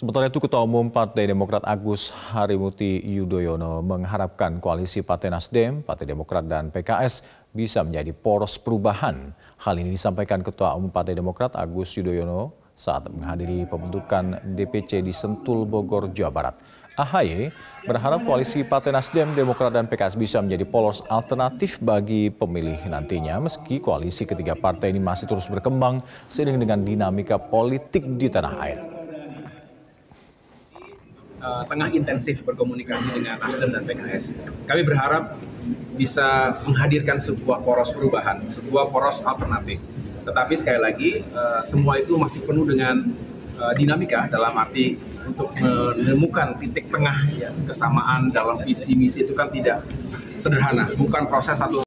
Sementara itu Ketua Umum Partai Demokrat Agus Harimuti Yudhoyono mengharapkan koalisi Partai Nasdem, Partai Demokrat dan PKS bisa menjadi poros perubahan. Hal ini disampaikan Ketua Umum Partai Demokrat Agus Yudhoyono saat menghadiri pembentukan DPC di Sentul Bogor, Jawa Barat. AHY berharap koalisi Partai Nasdem, Demokrat, dan PKS bisa menjadi polos alternatif bagi pemilih nantinya meski koalisi ketiga partai ini masih terus berkembang seiring dengan dinamika politik di tanah air uh, tengah intensif berkomunikasi dengan Nasdem dan PKS. Kami berharap bisa menghadirkan sebuah poros perubahan, sebuah poros alternatif. Tetapi sekali lagi, uh, semua itu masih penuh dengan uh, dinamika dalam arti untuk menemukan titik tengah ya, kesamaan dalam visi misi itu kan tidak sederhana, bukan proses satu